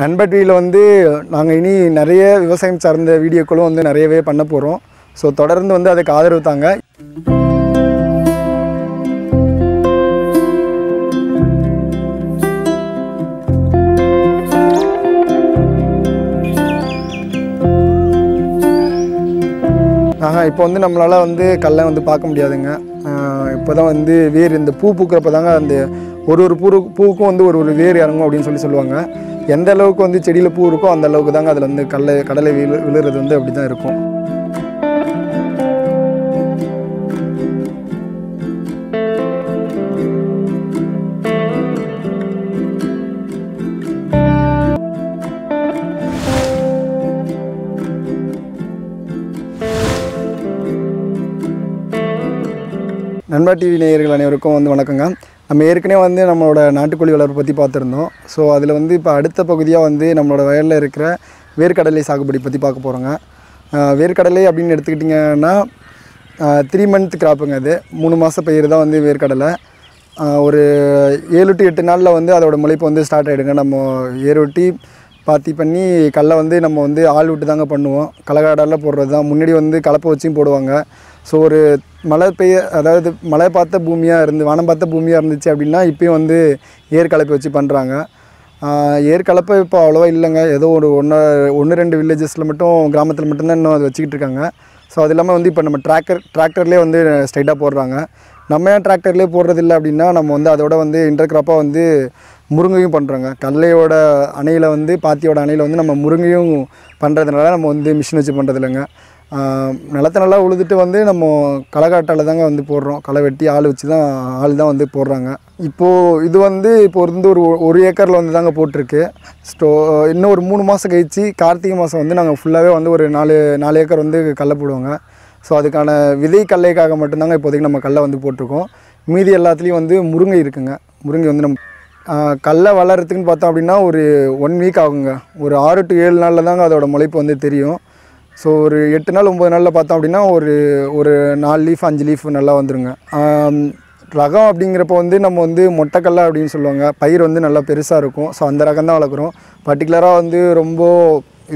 நண்பர் டிவியில் வந்து நாங்கள் இனி நிறைய விவசாயம் சார்ந்த வீடியோக்களும் வந்து நிறையவே பண்ண போகிறோம் ஸோ தொடர்ந்து வந்து அதுக்கு ஆதரவு தாங்க நாங்கள் இப்போ வந்து நம்மளால் வந்து கல்லை வந்து பார்க்க முடியாதுங்க இப்போ தான் வந்து வேர் இந்த பூ பூக்கிறப்ப தாங்க அந்த ஒரு ஒரு பூ பூவுக்கும் வந்து ஒரு ஒரு வேர் இறங்கும் அப்படின்னு சொல்லி சொல்லுவாங்க எந்த அளவுக்கு வந்து செடியில் பூ இருக்கோ அந்த அளவுக்கு தாங்க அதில் வந்து கடலை கடலை விழு விழுறது வந்து அப்படி தான் இருக்கும் நண்பா டிவி நேயர்கள் அனைவருக்கும் வந்து வணக்கங்க நம்ம ஏற்கனவே வந்து நம்மளோட நாட்டுக்கோழி வளர்ப்பு பற்றி பார்த்துருந்தோம் ஸோ அதில் வந்து இப்போ அடுத்த பகுதியாக வந்து நம்மளோட வயலில் இருக்கிற வேர்க்கடலை சாகுபடி பற்றி பார்க்க போகிறோங்க வேர்க்கடலை அப்படின்னு எடுத்துக்கிட்டிங்கன்னா த்ரீ மந்த் கிராப்புங்க அது மூணு மாதம் பயிர் தான் வந்து வேர்க்கடலை ஒரு ஏழு டு எட்டு நாளில் வந்து அதோடய முளைப்பு வந்து ஸ்டார்ட் ஆகிடுங்க நம்ம ஏரொட்டி பாத்தி பண்ணி கடலை வந்து நம்ம வந்து ஆள் விட்டு தாங்க பண்ணுவோம் கலகாடெல்லாம் போடுறது தான் முன்னாடி வந்து கலப்பை வச்சும் போடுவாங்க ஸோ ஒரு மழை பெய்ய அதாவது மழை பார்த்த பூமியாக இருந்து வானம் பார்த்த பூமியாக இருந்துச்சு அப்படின்னா இப்போயும் வந்து ஏர் கலப்பை வச்சு பண்ணுறாங்க ஏர் கலப்பை இப்போ அவ்வளோவா இல்லைங்க ஏதோ ஒரு ஒன்று ஒன்று ரெண்டு வில்லேஜஸில் மட்டும் கிராமத்தில் மட்டும்தான் இன்னும் அது வச்சுக்கிட்டு இருக்காங்க ஸோ அது இல்லாமல் வந்து இப்போ நம்ம டிராக்டர் டிராக்டர்லேயே வந்து ஸ்ட்ரைட்டாக போடுறாங்க நம்ம ஏன் டிராக்டர்லேயே போடுறது இல்லை அப்படின்னா நம்ம வந்து அதோட வந்து இன்டர் கிராப்பாக வந்து முருங்கையும் பண்ணுறோங்க கல்லையோட அணையில் வந்து பாத்தியோட அணையில் வந்து நம்ம முருங்கையும் பண்ணுறதுனால நம்ம வந்து மிஷின் வச்சு பண்ணுறது இல்லைங்க நிலத்த நல்லா உழுதுட்டு வந்து நம்ம களைக்காட்டால் தாங்க வந்து போடுறோம் களை வெட்டி ஆள் வச்சு தான் ஆள் தான் வந்து போடுறாங்க இப்போது இது வந்து இப்போ வந்து ஒரு ஒரு ஏக்கரில் வந்து தாங்க போட்டிருக்கு ஸ்டோ இன்னும் ஒரு மூணு மாதம் கழித்து கார்த்திகை மாதம் வந்து நாங்கள் ஃபுல்லாகவே வந்து ஒரு நாலு நாலு ஏக்கர் வந்து கல்லை போடுவோங்க ஸோ அதுக்கான விதை கல்லைக்காக மட்டும்தாங்க இப்போதைக்கு நம்ம கல்லை வந்து போட்டிருக்கோம் மீதி எல்லாத்துலேயும் வந்து முருங்கை இருக்குங்க முருங்கை வந்து நம்ம கல்லை வளர்கிறதுக்குன்னு பார்த்தோம் அப்படின்னா ஒரு ஒன் வீக் ஆகுங்க ஒரு ஆறு டு ஏழு நாளில் தாங்க அதோடய முளைப்பு வந்து தெரியும் ஸோ ஒரு எட்டு நாள் ஒம்பது நாளில் பார்த்தோம் அப்படின்னா ஒரு ஒரு நாலு லீஃப் அஞ்சு லீஃப் நல்லா வந்துடுங்க ரகம் அப்படிங்கிறப்போ வந்து நம்ம வந்து மொட்டைக்கல்ல அப்படின்னு சொல்லுவாங்க பயிர் வந்து நல்லா பெருசாக இருக்கும் ஸோ அந்த ரகம் தான் வளர்க்குறோம் பர்டிகுலராக வந்து ரொம்ப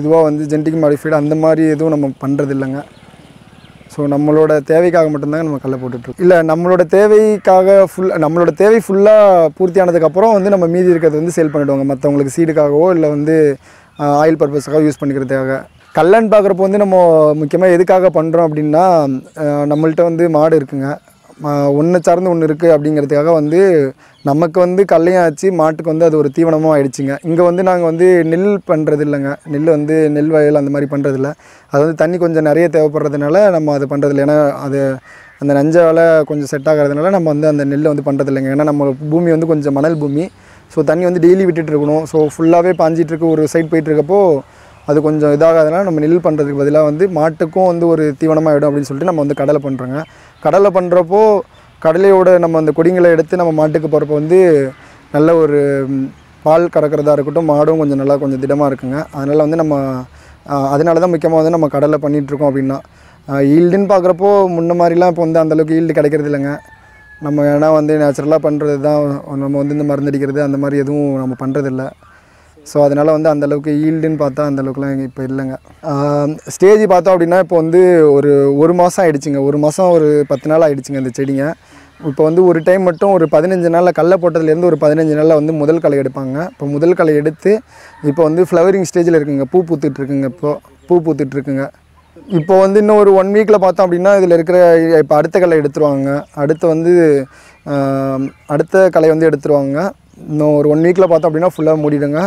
இதுவாக வந்து ஜென்டிக் மாடிஃபைடு அந்த மாதிரி எதுவும் நம்ம பண்ணுறது இல்லைங்க ஸோ நம்மளோட தேவைக்காக மட்டும்தாங்க நம்ம கல்லை போட்டுட்ருக்கோம் இல்லை நம்மளோட தேவைக்காக ஃபுல் நம்மளோட தேவை ஃபுல்லாக பூர்த்தி ஆனதுக்கப்புறம் வந்து நம்ம மீதி இருக்கிறது வந்து சேல் பண்ணிவிடுவாங்க மற்றவங்களுக்கு சீடுக்காகவோ இல்லை வந்து ஆயில் பர்பஸ்க்காக யூஸ் பண்ணிக்கிறதுக்காக கல்லன் பார்க்குறப்போ வந்து நம்ம முக்கியமாக எதுக்காக பண்ணுறோம் அப்படின்னா நம்மள்கிட்ட வந்து மாடு இருக்குங்க ஒன்று சார்ந்து ஒன்று இருக்குது அப்படிங்கிறதுக்காக வந்து நமக்கு வந்து கல்லையும் ஆச்சு மாட்டுக்கு வந்து அது ஒரு தீவனமும் ஆயிடுச்சுங்க இங்கே வந்து நாங்கள் வந்து நெல் பண்ணுறது இல்லைங்க நெல் வந்து நெல் வயல் அந்த மாதிரி பண்ணுறதில்ல அது வந்து தண்ணி கொஞ்சம் நிறைய தேவைப்படுறதுனால நம்ம அது பண்ணுறதில்ல ஏன்னா அது அந்த நஞ்சால் கொஞ்சம் செட் ஆகிறதுனால நம்ம வந்து அந்த நெல் வந்து பண்ணுறது இல்லைங்க ஏன்னா நம்ம பூமி வந்து கொஞ்சம் மணல் பூமி ஸோ தண்ணி வந்து டெய்லி விட்டுட்டு இருக்கணும் ஸோ ஃபுல்லாகவே பாஞ்சிட்ருக்கு ஒரு சைட் போயிட்டுருக்கப்போ அது கொஞ்சம் இதாகாதனால நம்ம நெல் பண்ணுறதுக்கு பதிலாக வந்து மாட்டுக்கும் வந்து ஒரு தீவனமாக ஆகிடும் அப்படின்னு சொல்லிட்டு நம்ம வந்து கடலை பண்ணுறோங்க கடலை பண்ணுறப்போ கடலையோட நம்ம அந்த கொடிங்களை எடுத்து நம்ம மாட்டுக்கு போகிறப்ப வந்து நல்ல ஒரு பால் கறக்கிறதா இருக்கட்டும் மாடும் கொஞ்சம் நல்லா கொஞ்சம் திடமாக இருக்குங்க அதனால் வந்து நம்ம அதனால தான் முக்கியமாக வந்து நம்ம கடலை பண்ணிகிட்ருக்கோம் அப்படின்னா ஈல்டுன்னு பார்க்குறப்போ முன்ன மாதிரிலாம் இப்போ வந்து அந்தளவுக்கு ஈல்டு கிடைக்கிறது இல்லைங்க நம்ம ஏன்னா வந்து நேச்சுரலாக பண்ணுறது தான் நம்ம வந்து இந்த மருந்தடிக்கிறது அந்த மாதிரி எதுவும் நம்ம பண்ணுறதில்ல ஸோ அதனால் வந்து அந்தளவுக்கு ஈல்டுன்னு பார்த்தா அந்தளவுக்குலாம் இப்போ இல்லைங்க ஸ்டேஜ் பார்த்தோம் அப்படின்னா இப்போ வந்து ஒரு ஒரு மாதம் ஆகிடுச்சிங்க ஒரு மாதம் ஒரு பத்து நாள் ஆகிடுச்சிங்க அந்த செடிங்க இப்போ வந்து ஒரு டைம் மட்டும் ஒரு பதினஞ்சு நாளில் கல்லை போட்டதுலேருந்து ஒரு பதினஞ்சு நாளில் வந்து முதல் களை எடுப்பாங்க இப்போ முதல் களை எடுத்து இப்போ வந்து ஃப்ளவரிங் ஸ்டேஜில் இருக்குங்க பூ இருக்குங்க இப்போது பூ இருக்குங்க இப்போ வந்து இன்னும் ஒரு ஒன் வீக்கில் பார்த்தோம் அப்படின்னா இதில் இருக்கிற இப்போ அடுத்த களை எடுத்துருவாங்க அடுத்து வந்து அடுத்த களை வந்து எடுத்துருவாங்க இன்னும் ஒரு ஒன் வீக்கில் பார்த்தோம் அப்படின்னா ஃபுல்லாக மூடிடுங்க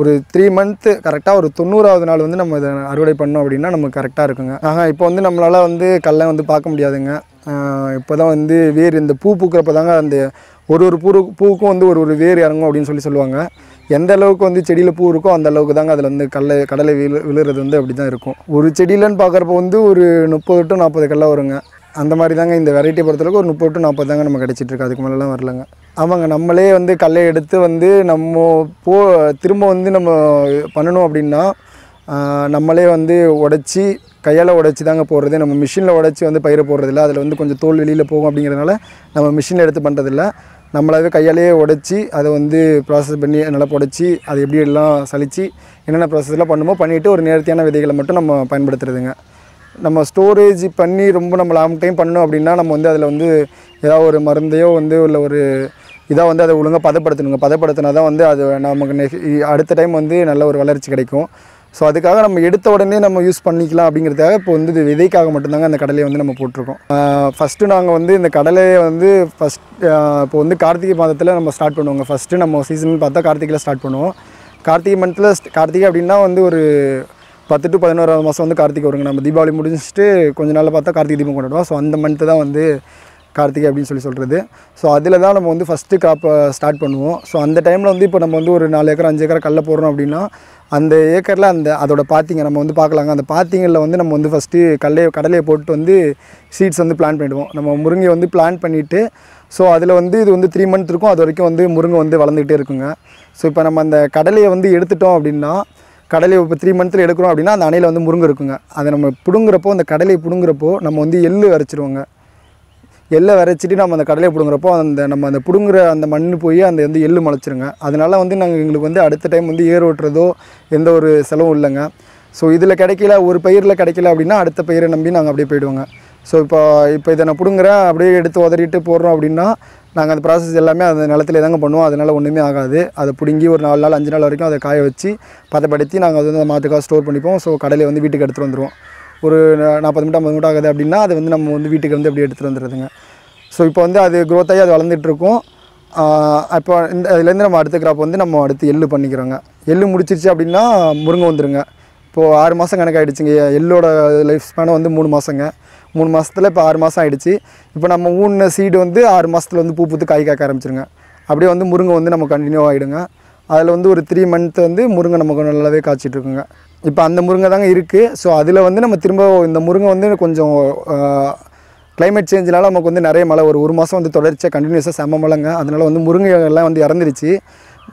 ஒரு த்ரீ மந்த்து கரெக்டாக ஒரு தொண்ணூறாவது நாள் வந்து நம்ம இதை அறுவடை பண்ணோம் அப்படின்னா நமக்கு கரெக்டாக இருக்குங்க ஆக இப்போ வந்து நம்மளால் வந்து கல்லை வந்து பார்க்க முடியாதுங்க இப்போ தான் வந்து வேர் இந்த பூ பூக்கிறப்ப தாங்க அந்த ஒரு ஒரு பூ பூவுக்கும் வந்து ஒரு ஒரு வேர் இறங்கும் அப்படின்னு சொல்லி சொல்லுவாங்க எந்த அளவுக்கு வந்து செடியில் பூ இருக்கோ அந்த அளவுக்கு தாங்க அதில் வந்து கடலை கடலை விழு விழுறது வந்து அப்படி தான் இருக்கும் ஒரு செடியிலன்னு பார்க்குறப்ப வந்து ஒரு முப்பது டு நாற்பது கல்லாக வருங்க அந்த மாதிரி தாங்க இந்த வெரைட்டி பொறுத்தளவுக்கு ஒரு முப்பது டு நாற்பது தாங்க நம்ம கிடச்சிட்ருக்கு அதுக்கு மேலெலாம் வரலங்க ஆமாங்க நம்மளே வந்து கல்லை எடுத்து வந்து நம்ம போ திரும்ப வந்து நம்ம பண்ணணும் அப்படின்னா நம்மளே வந்து உடச்சி கையால் உடச்சி தாங்க போடுறது நம்ம மிஷினில் உடச்சி வந்து பயிரை போடுறதில்ல அதில் வந்து கொஞ்சம் தோல் வெளியில் போகும் அப்படிங்கிறதுனால நம்ம மிஷினில் எடுத்து பண்ணுறதில்ல நம்மளாவே கையாலேயே உடச்சி அதை வந்து ப்ராசஸ் பண்ணி நல்லா உடச்சி அதை எப்படி எல்லாம் சலித்து என்னென்ன ப்ராசஸ்லாம் பண்ணுமோ பண்ணிவிட்டு ஒரு நேர்த்தியான விதைகளை மட்டும் நம்ம பயன்படுத்துறதுங்க நம்ம ஸ்டோரேஜ் பண்ணி ரொம்ப நம்ம லாங் டைம் பண்ணோம் அப்படின்னா நம்ம வந்து அதில் வந்து ஏதாவது ஒரு மருந்தையோ வந்து உள்ள ஒரு இதாக வந்து அதை ஒழுங்காக பதப்படுத்தணுங்க பதப்படுத்தினா தான் வந்து அது நமக்கு அடுத்த டைம் வந்து நல்ல ஒரு வளர்ச்சி கிடைக்கும் ஸோ அதுக்காக நம்ம எடுத்த உடனே நம்ம யூஸ் பண்ணிக்கலாம் அப்படிங்கிறதுக்காக இப்போ வந்து இது விதைக்காக மட்டும்தாங்க அந்த கடலையை வந்து நம்ம போட்டிருக்கோம் ஃபஸ்ட்டு நாங்கள் வந்து இந்த கடலையை வந்து ஃபஸ்ட் இப்போ வந்து கார்த்திகை மாதத்தில் நம்ம ஸ்டார்ட் பண்ணுவோங்க ஃபஸ்ட்டு நம்ம சீசன் பார்த்தா கார்த்திகையில் ஸ்டார்ட் பண்ணுவோம் கார்த்திகை மந்தத்தில் கார்த்திகை அப்படின்னா வந்து ஒரு பத்து டு பதினோராவது மாதம் வந்து கார்த்திகை வருங்க நம்ம தீபாவளி முடிஞ்சிட்டு கொஞ்ச நாளில் பார்த்தா கார்த்திகை தீபம் கொண்டாடுவோம் ஸோ அந்த மந்த்து தான் வந்து கார்த்திகை அப்படின்னு சொல்லி சொல்கிறது ஸோ அதில் தான் நம்ம வந்து ஃபஸ்ட்டு காப்பை ஸ்டார்ட் பண்ணுவோம் ஸோ அந்த டைமில் வந்து இப்போ நம்ம வந்து ஒரு நாலு ஏக்கர் அஞ்சு ஏக்கர் கடல போடுறோம் அப்படின்னா அந்த ஏக்கரில் அந்த அதோட பாத்திங்க நம்ம வந்து பார்க்கலாங்க அந்த பாத்திங்களில் வந்து நம்ம வந்து ஃபஸ்ட்டு கல்லையை கடலையை போட்டு வந்து சீட்ஸ் வந்து பிளான் பண்ணிவிடுவோம் நம்ம முருங்கை வந்து பிளான் பண்ணிவிட்டு ஸோ அதில் வந்து இது வந்து த்ரீ மந்த் இருக்கும் அது வரைக்கும் வந்து முருங்கை வந்து வளர்ந்துக்கிட்டே இருக்குங்க ஸோ இப்போ நம்ம அந்த கடலையை வந்து எடுத்துட்டோம் அப்படின்னா கடலை இப்போ த்ரீ மந்த்தில் எடுக்கிறோம் அப்படின்னா அந்த அணையில் வந்து முருங்கை இருக்குங்க அதை நம்ம பிடுங்குறப்போ அந்த கடலை பிடுங்குறப்போ நம்ம வந்து எள்ளு வரைச்சிருவோங்க எள்ளை வரைச்சிட்டு நம்ம அந்த கடலை பிடுங்குறப்போ அந்த நம்ம அந்த பிடுங்குற அந்த மண் போய் அந்த வந்து எள்ளு முளைச்சிருங்க அதனால் வந்து நாங்கள் எங்களுக்கு வந்து அடுத்த டைம் வந்து ஏர் ஓட்டுறதோ எந்த ஒரு செலவும் இல்லைங்க ஸோ இதில் கிடைக்கல ஒரு பயிரில் கிடைக்கல அப்படின்னா அடுத்த பயிரை நம்பி நாங்கள் அப்படியே போயிடுவோங்க ஸோ இப்போ இப்போ இதை நான் பிடுங்குறேன் அப்படியே எடுத்து உதறிட்டு போடுறோம் அப்படின்னா நாங்கள் அந்த ப்ராசஸ் எல்லாமே அந்த நிலத்துல தாங்க பண்ணுவோம் அதனால் ஒன்றுமே ஆகாது அதை பிடுங்கி ஒரு நாலு நாள் அஞ்சு நாள் வரைக்கும் அதை காய வச்சு பதப்படுத்தி நாங்கள் அது வந்து அந்த மாற்றுக்காக ஸ்டோர் பண்ணிப்போம் ஸோ கடையில் வந்து வீட்டுக்கு எடுத்துகிட்டு வந்துடுவோம் ஒரு நாற்பது மினிட் ஐம்பது மூட்டை ஆகுது அப்படின்னா அது வந்து நம்ம வந்து வீட்டுக்கு வந்து அப்படியே எடுத்துகிட்டு வந்துடுதுங்க ஸோ இப்போ வந்து அது க்ரோத் ஆகி அது வளர்ந்துட்டுருக்கும் இப்போ இந்த இதுலேருந்து நம்ம அடுத்த கிராப் வந்து நம்ம அடுத்து எள்ளு பண்ணிக்கிறோங்க எள்ளு முடிச்சிருச்சு அப்படின்னா முருங்கை வந்துடுங்க இப்போது ஆறு மாதம் கணக்காகிடுச்சுங்க எள்ளோட லைஃப் ஸ்பேனை வந்து மூணு மாதங்க மூணு மாதத்தில் இப்போ ஆறு மாதம் ஆகிடுச்சு இப்போ நம்ம ஊன சீடு வந்து ஆறு மாதத்தில் வந்து பூ பூத்து காய் காக்க ஆரம்பிச்சிருங்க அப்படியே வந்து முருங்கை வந்து நம்ம கண்டினியூ ஆகிடுங்க அதில் வந்து ஒரு த்ரீ மந்த் வந்து முருங்கை நமக்கு நல்லாவே காய்ச்சிட்ருக்குங்க இப்போ அந்த முருங்கை தாங்க இருக்குது ஸோ அதில் வந்து நம்ம திரும்ப இந்த முருங்கை வந்து கொஞ்சம் கிளைமேட் சேஞ்சினால நமக்கு வந்து நிறைய மழை ஒரு ஒரு மாதம் வந்து தொடர்ச்சியாக கண்டினியூஸாக செம்ம மழைங்க அதனால் வந்து முருங்கைகள்லாம் வந்து இறந்துருச்சு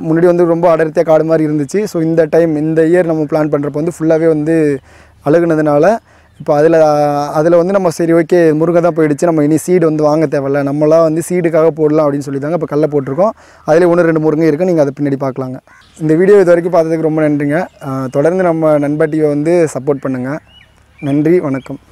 முன்னாடி வந்து ரொம்ப அடர்த்தியாக காடு மாதிரி இருந்துச்சு ஸோ இந்த டைம் இந்த இயர் நம்ம பிளான் பண்ணுறப்ப வந்து ஃபுல்லாகவே வந்து அழுகுனதுனால இப்போ அதில் அதில் வந்து நம்ம சரி ஓகே முருங்கை தான் போயிடுச்சு நம்ம இனி சீடு வந்து வாங்க தேவையில்ல நம்மளாம் வந்து சீடுக்காக போடலாம் அப்படின்னு சொல்லி தாங்க இப்போ கல்லை போட்டிருக்கோம் அதில் ஒன்று ரெண்டு முருங்கை இருக்குது நீங்கள் அதை பின்னாடி பார்க்கலாங்க இந்த வீடியோ இது வரைக்கும் பார்த்ததுக்கு ரொம்ப நன்றிங்க தொடர்ந்து நம்ம நண்பட்டியை வந்து சப்போர்ட் பண்ணுங்கள் நன்றி வணக்கம்